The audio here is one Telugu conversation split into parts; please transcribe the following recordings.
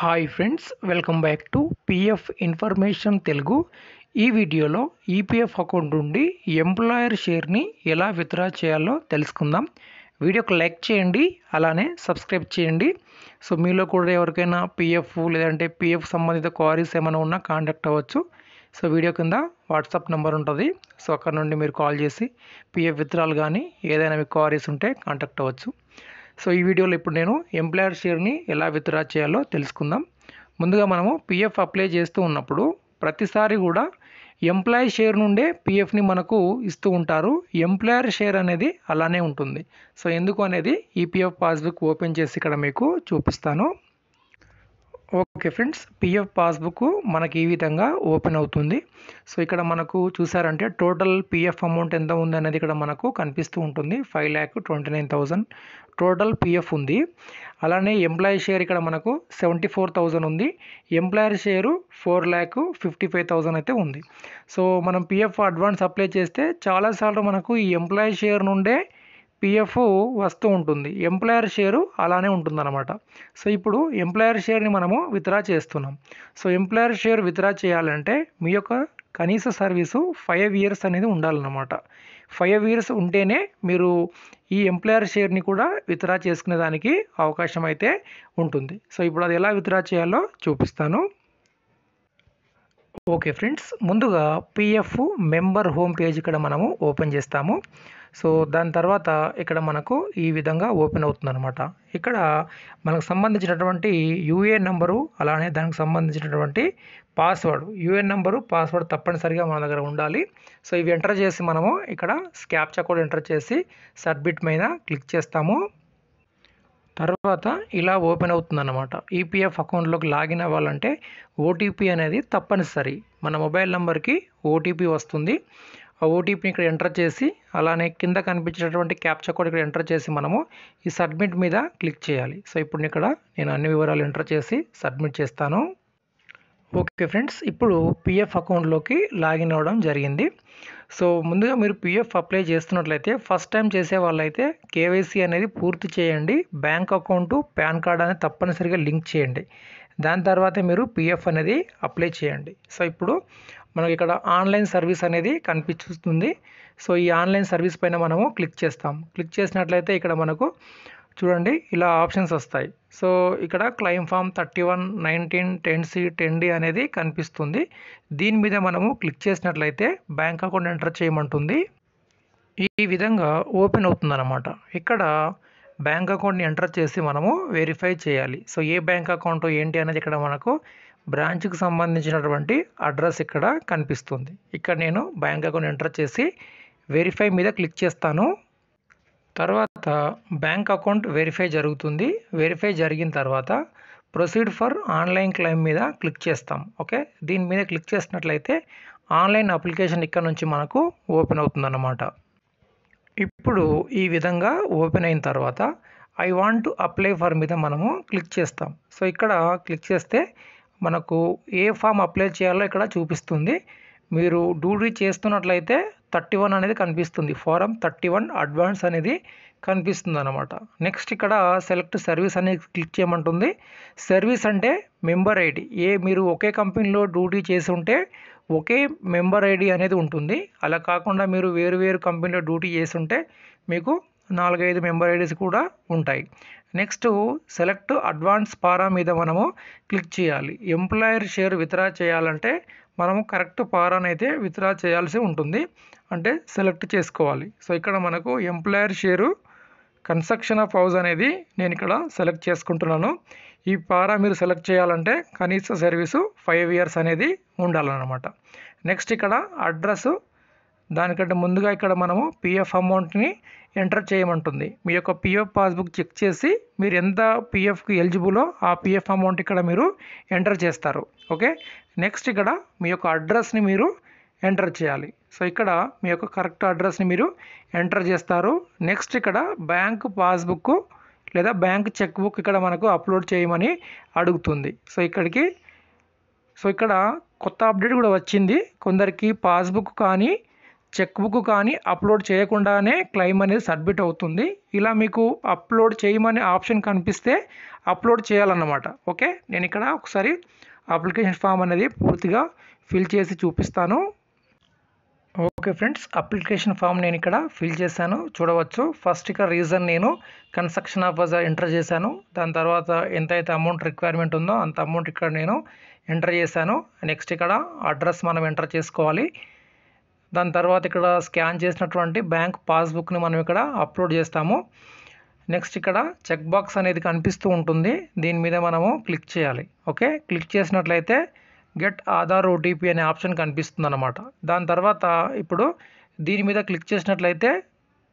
hi friends welcome back to PF information Telugu ఈ వీడియోలో ఈపీఎఫ్ e అకౌంట్ నుండి ఎంప్లాయర్ షేర్ని ఎలా విత్డ్రా చేయాలో తెలుసుకుందాం వీడియోకి లైక్ చేయండి అలానే సబ్స్క్రైబ్ చేయండి సో మీలో కూడా ఎవరికైనా పిఎఫ్ లేదంటే పిఎఫ్ సంబంధిత క్వారీస్ ఏమైనా ఉన్నా కాంటాక్ట్ అవ్వచ్చు సో వీడియో కింద వాట్సాప్ నెంబర్ ఉంటుంది సో అక్కడ నుండి మీరు కాల్ చేసి పిఎఫ్ విత్డ్రాలు కానీ ఏదైనా మీ క్వారీస్ ఉంటే కాంటాక్ట్ అవ్వచ్చు సో ఈ వీడియోలో ఇప్పుడు నేను ఎంప్లాయర్ షేర్ని ఎలా విత్డ్రా చేయాలో తెలుసుకుందాం ముందుగా మనము పిఎఫ్ అప్లై చేస్తూ ఉన్నప్పుడు ప్రతిసారి కూడా ఎంప్లాయీ షేర్ నుండే పిఎఫ్ని మనకు ఇస్తూ ఉంటారు ఎంప్లాయర్ షేర్ అనేది అలానే ఉంటుంది సో ఎందుకు అనేది ఈపీఎఫ్ పాస్బుక్ ఓపెన్ చేసి ఇక్కడ మీకు చూపిస్తాను ఓకే ఫ్రెండ్స్ పిఎఫ్ పాస్బుక్ మనకి ఈ విధంగా ఓపెన్ అవుతుంది సో ఇక్కడ మనకు చూసారంటే టోటల్ పిఎఫ్ అమౌంట్ ఎంత ఉంది అనేది ఇక్కడ మనకు కనిపిస్తూ ఉంటుంది five lakh twenty nine thousand total PF ఉంది అలానే ఎంప్లాయీ షేర్ ఇక్కడ మనకు సెవెంటీ ఫోర్ థౌజండ్ ఉంది employer share four lakh fifty five thousand అయితే ఉంది సో మనం పిఎఫ్ అడ్వాన్స్ అప్లై చేస్తే చాలాసార్లు మనకు ఈ ఎంప్లాయీ షేర్ నుండే పిఎఫ్ వస్తూ ఉంటుంది ఎంప్లాయర్ షేరు అలానే ఉంటుందన్నమాట సో ఇప్పుడు ఎంప్లాయర్ షేర్ని మనము విత్డ్రా చేస్తున్నాం సో ఎంప్లాయర్ షేర్ విత్డ్రా చేయాలంటే మీ యొక్క కనీస సర్వీసు ఫైవ్ ఇయర్స్ అనేది ఉండాలన్నమాట ఫైవ్ ఇయర్స్ ఉంటేనే మీరు ఈ ఎంప్లాయర్ షేర్ని కూడా విత్డ్రా చేసుకునే దానికి అవకాశం అయితే ఉంటుంది సో ఇప్పుడు అది ఎలా విత్డ్రా చేయాలో చూపిస్తాను ఓకే ఫ్రెండ్స్ ముందుగా పిఎఫ్ మెంబర్ హోమ్ పేజ్ ఇక్కడ మనము ఓపెన్ చేస్తాము సో దాని తర్వాత ఇక్కడ మనకు ఈ విధంగా ఓపెన్ అవుతుందన్నమాట ఇక్కడ మనకు సంబంధించినటువంటి యూఏ నెంబరు అలానే దానికి సంబంధించినటువంటి పాస్వర్డ్ యూఏ నెంబరు పాస్వర్డ్ తప్పనిసరిగా మన దగ్గర ఉండాలి సో ఇవి ఎంటర్ చేసి మనము ఇక్కడ స్కాప్చా కోడ్ ఎంటర్ చేసి సబ్మిట్ మీద క్లిక్ చేస్తాము తర్వాత ఇలా ఓపెన్ అవుతుందన్నమాట ఈపీఎఫ్ e అకౌంట్లోకి లాగిన్ అవ్వాలంటే ఓటీపీ అనేది తప్పనిసరి మన మొబైల్ నెంబర్కి ఓటీపీ వస్తుంది ఆ ఓటీపీని ఇక్కడ ఎంటర్ చేసి అలానే కింద కనిపించేటటువంటి క్యాప్చర్ కోడ్ ఇక్కడ ఎంటర్ చేసి మనము ఈ సబ్మిట్ మీద క్లిక్ చేయాలి సో ఇప్పుడు ఇక్కడ నేను అన్ని వివరాలు ఎంటర్ చేసి సబ్మిట్ చేస్తాను ఓకే ఫ్రెండ్స్ ఇప్పుడు పిఎఫ్ అకౌంట్లోకి లాగిన్ అవ్వడం జరిగింది సో ముందుగా మీరు పిఎఫ్ అప్లై చేస్తున్నట్లయితే ఫస్ట్ టైం చేసే వాళ్ళైతే కేవైసీ అనేది పూర్తి చేయండి బ్యాంక్ అకౌంట్ పాన్ కార్డ్ అనేది తప్పనిసరిగా లింక్ చేయండి దాని తర్వాత మీరు పిఎఫ్ అనేది అప్లై చేయండి సో ఇప్పుడు మనకి ఇక్కడ ఆన్లైన్ సర్వీస్ అనేది కనిపిస్తుంది సో ఈ ఆన్లైన్ సర్వీస్ పైన మనము క్లిక్ చేస్తాం క్లిక్ చేసినట్లయితే ఇక్కడ మనకు చూడండి ఇలా ఆప్షన్స్ వస్తాయి సో ఇక్కడ claim form thirty one nineteen ten C ten D అనేది కనిపిస్తుంది దీని మీద మనము క్లిక్ చేసినట్లయితే బ్యాంక్ అకౌంట్ ఎంటర్ చేయమంటుంది ఈ విధంగా ఓపెన్ అవుతుందన్నమాట ఇక్కడ బ్యాంక్ అకౌంట్ని ఎంటర్ చేసి మనము వెరిఫై చేయాలి సో ఏ బ్యాంక్ అకౌంట్ ఏంటి అనేది ఇక్కడ మనకు బ్రాంచ్కి సంబంధించినటువంటి అడ్రస్ ఇక్కడ కనిపిస్తుంది ఇక్కడ నేను బ్యాంక్ అకౌంట్ ఎంటర్ చేసి వెరిఫై మీద క్లిక్ చేస్తాను తర్వాత బ్యాంక్ అకౌంట్ వెరిఫై జరుగుతుంది వెరిఫై జరిగిన తర్వాత ప్రొసీడ్ ఫర్ ఆన్లైన్ క్లెయిమ్ మీద క్లిక్ చేస్తాం ఓకే దీని మీద క్లిక్ చేసినట్లయితే ఆన్లైన్ అప్లికేషన్ ఇక్కడ నుంచి మనకు ఓపెన్ అవుతుందన్నమాట ఇప్పుడు ఈ విధంగా ఓపెన్ అయిన తర్వాత I want to apply for మీద మనము క్లిక్ చేస్తాం సో ఇక్కడ క్లిక్ చేస్తే మనకు ఏ ఫామ్ అప్లై చేయాలో ఇక్కడ చూపిస్తుంది మీరు డ్యూటీ చేస్తున్నట్లయితే థర్టీ వన్ అనేది కనిపిస్తుంది ఫారం థర్టీ వన్ అడ్వాన్స్ అనేది కనిపిస్తుంది అనమాట నెక్స్ట్ ఇక్కడ సెలెక్ట్ సర్వీస్ అనేది క్లిక్ చేయమంటుంది సర్వీస్ అంటే మెంబర్ ఐడి ఏ మీరు ఒకే కంపెనీలో డ్యూటీ చేసి ఉంటే ఒకే మెంబర్ ఐడి అనేది ఉంటుంది అలా కాకుండా మీరు వేరు వేరు కంపెనీలో డ్యూటీ చేసి ఉంటే మీకు నాలుగైదు మెంబర్ ఐడీస్ కూడా ఉంటాయి నెక్స్ట్ సెలెక్ట్ అడ్వాన్స్ పారా మీద మనము క్లిక్ చేయాలి ఎంప్లాయర్ షేర్ విత్డ్రా చేయాలంటే మనము కరెక్ట్ పారాని అయితే విత్డ్రా చేయాల్సి ఉంటుంది అంటే సెలెక్ట్ చేసుకోవాలి సో ఇక్కడ మనకు employer share construction of house అనేది నేను ఇక్కడ సెలెక్ట్ చేసుకుంటున్నాను ఈ పారా మీరు సెలెక్ట్ చేయాలంటే కనీస సర్వీసు ఫైవ్ ఇయర్స్ అనేది ఉండాలన్నమాట నెక్స్ట్ ఇక్కడ అడ్రస్ దానికంటే ముందుగా ఇక్కడ మనము పిఎఫ్ అమౌంట్ని ఎంటర్ చేయమంటుంది మీ యొక్క పిఎఫ్ పాస్బుక్ చెక్ చేసి మీరు ఎంత పిఎఫ్కి ఎలిజిబులో ఆ పిఎఫ్ అమౌంట్ ఇక్కడ మీరు ఎంటర్ చేస్తారు ఓకే నెక్స్ట్ ఇక్కడ మీ యొక్క అడ్రస్ని మీరు ఎంటర్ చేయాలి సో ఇక్కడ మీ యొక్క కరెక్ట్ అడ్రస్ని మీరు ఎంటర్ చేస్తారు నెక్స్ట్ ఇక్కడ బ్యాంక్ పాస్బుక్ లేదా బ్యాంక్ చెక్ బుక్ ఇక్కడ మనకు అప్లోడ్ చేయమని అడుగుతుంది సో ఇక్కడికి సో ఇక్కడ కొత్త అప్డేట్ కూడా వచ్చింది కొందరికి పాస్బుక్ కానీ చెక్ బుక్ కానీ అప్లోడ్ చేయకుండానే క్లెయిమ్ అనేది సబ్మిట్ అవుతుంది ఇలా మీకు అప్లోడ్ చేయమనే ఆప్షన్ కనిపిస్తే అప్లోడ్ చేయాలన్నమాట ఓకే నేను ఇక్కడ ఒకసారి అప్లికేషన్ ఫామ్ అనేది పూర్తిగా ఫిల్ చేసి చూపిస్తాను ఓకే ఫ్రెండ్స్ అప్లికేషన్ ఫామ్ నేను ఇక్కడ ఫిల్ చేశాను చూడవచ్చు ఫస్ట్ ఇక్కడ రీజన్ నేను కన్స్ట్రక్షన్ ఆఫర్స్ ఎంటర్ చేశాను దాని తర్వాత ఎంతైతే అమౌంట్ రిక్వైర్మెంట్ ఉందో అంత అమౌంట్ ఇక్కడ నేను ఎంటర్ చేశాను నెక్స్ట్ ఇక్కడ అడ్రస్ మనం ఎంటర్ చేసుకోవాలి దాని తర్వాత ఇక్కడ స్కాన్ చేసినటువంటి బ్యాంక్ పాస్బుక్ని మనం ఇక్కడ అప్లోడ్ చేస్తాము నెక్స్ట్ ఇక్కడ చెక్ బాక్స్ అనేది కనిపిస్తూ ఉంటుంది దీని మీద మనము క్లిక్ చేయాలి ఓకే క్లిక్ చేసినట్లయితే గెట్ ఆధార్ ఓటీపీ అనే ఆప్షన్ కనిపిస్తుంది అనమాట దాని తర్వాత ఇప్పుడు దీని మీద క్లిక్ చేసినట్లయితే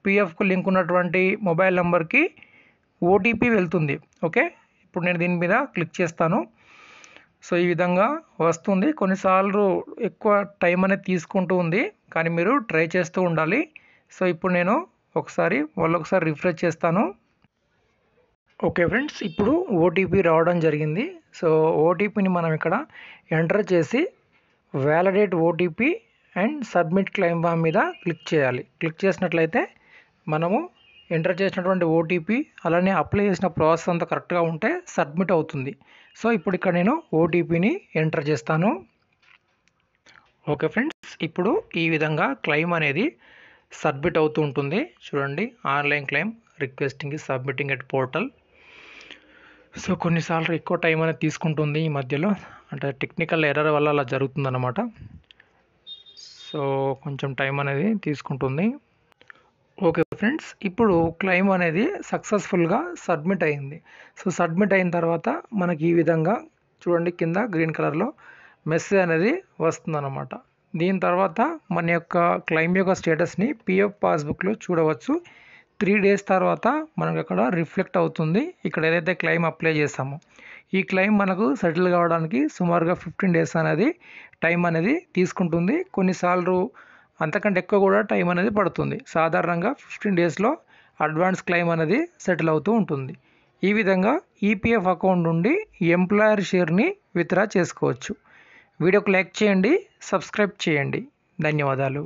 పిఎఫ్కు లింక్ ఉన్నటువంటి మొబైల్ నెంబర్కి ఓటీపీ వెళ్తుంది ఓకే ఇప్పుడు నేను దీని మీద క్లిక్ చేస్తాను సో ఈ విధంగా వస్తుంది కొన్నిసార్లు ఎక్కువ టైం అనేది తీసుకుంటూ ఉంది కానీ మీరు ట్రై చేస్తూ ఉండాలి సో ఇప్పుడు నేను ఒకసారి వాళ్ళు ఒకసారి రిఫ్రెష్ చేస్తాను ఓకే ఫ్రెండ్స్ ఇప్పుడు ఓటీపీ రావడం జరిగింది సో ఓటీపీని మనం ఇక్కడ ఎంటర్ చేసి validate OTP and submit claim form మీద క్లిక్ చేయాలి క్లిక్ చేసినట్లయితే మనము ఎంటర్ చేసినటువంటి ఓటీపీ అలానే అప్లై చేసిన ప్రాసెస్ అంతా కరెక్ట్గా ఉంటే సబ్మిట్ అవుతుంది సో ఇప్పుడు ఇక్కడ నేను ఓటీపీని ఎంటర్ చేస్తాను ఓకే ఫ్రెండ్స్ ఇప్పుడు ఈ విధంగా క్లెయిమ్ అనేది సబ్మిట్ అవుతూ ఉంటుంది చూడండి online claim requesting submitting at portal so కొన్నిసార్లు ఎక్కువ టైం అనేది తీసుకుంటుంది ఈ మధ్యలో అంటే టెక్నికల్ ఎర్రర్ వల్ల అలా జరుగుతుందన్నమాట సో కొంచెం టైం అనేది తీసుకుంటుంది ఓకే ఫ్రెండ్స్ ఇప్పుడు క్లెయిమ్ అనేది సక్సెస్ఫుల్గా సబ్మిట్ అయింది సో సబ్మిట్ అయిన తర్వాత మనకి ఈ విధంగా చూడండి కింద గ్రీన్ కలర్లో మెసేజ్ అనేది వస్తుందన్నమాట దీని తర్వాత మన యొక్క క్లెయిమ్ యొక్క స్టేటస్ని పిఎఫ్ పాస్బుక్లో చూడవచ్చు త్రీ డేస్ తర్వాత మనకు అక్కడ రిఫ్లెక్ట్ అవుతుంది ఇక్కడ ఏదైతే క్లెయిమ్ అప్లై చేస్తామో ఈ క్లెయిమ్ మనకు సెటిల్ కావడానికి సుమారుగా ఫిఫ్టీన్ డేస్ అనేది టైం అనేది తీసుకుంటుంది కొన్నిసార్లు అంతకంటే ఎక్కువ కూడా టైం అనేది పడుతుంది సాధారణంగా ఫిఫ్టీన్ డేస్లో అడ్వాన్స్ క్లెయిమ్ అనేది సెటిల్ అవుతూ ఉంటుంది ఈ విధంగా ఈపీఎఫ్ e అకౌంట్ నుండి ఎంప్లాయర్ షేర్ని విత్డ్రా చేసుకోవచ్చు వీడియోకు లైక్ చేయండి సబ్స్క్రైబ్ చేయండి ధన్యవాదాలు